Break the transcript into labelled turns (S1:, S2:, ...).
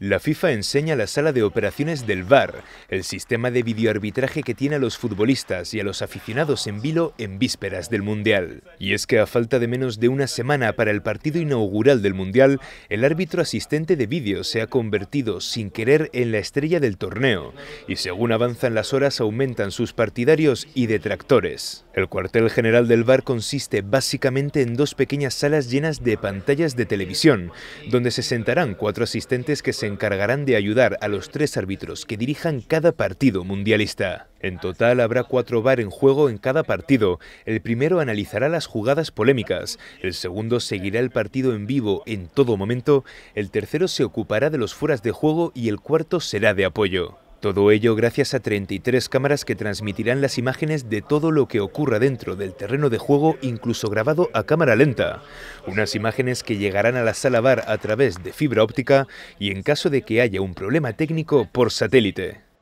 S1: La FIFA enseña la sala de operaciones del VAR, el sistema de videoarbitraje que tiene a los futbolistas y a los aficionados en vilo en vísperas del Mundial. Y es que a falta de menos de una semana para el partido inaugural del Mundial, el árbitro asistente de vídeo se ha convertido sin querer en la estrella del torneo, y según avanzan las horas aumentan sus partidarios y detractores. El cuartel general del VAR consiste básicamente en dos pequeñas salas llenas de pantallas de televisión, donde se sentarán cuatro asistentes que se se encargarán de ayudar a los tres árbitros que dirijan cada partido mundialista. En total habrá cuatro bar en juego en cada partido. El primero analizará las jugadas polémicas, el segundo seguirá el partido en vivo en todo momento, el tercero se ocupará de los fueras de juego y el cuarto será de apoyo. Todo ello gracias a 33 cámaras que transmitirán las imágenes de todo lo que ocurra dentro del terreno de juego, incluso grabado a cámara lenta. Unas imágenes que llegarán a la sala bar a través de fibra óptica y en caso de que haya un problema técnico por satélite.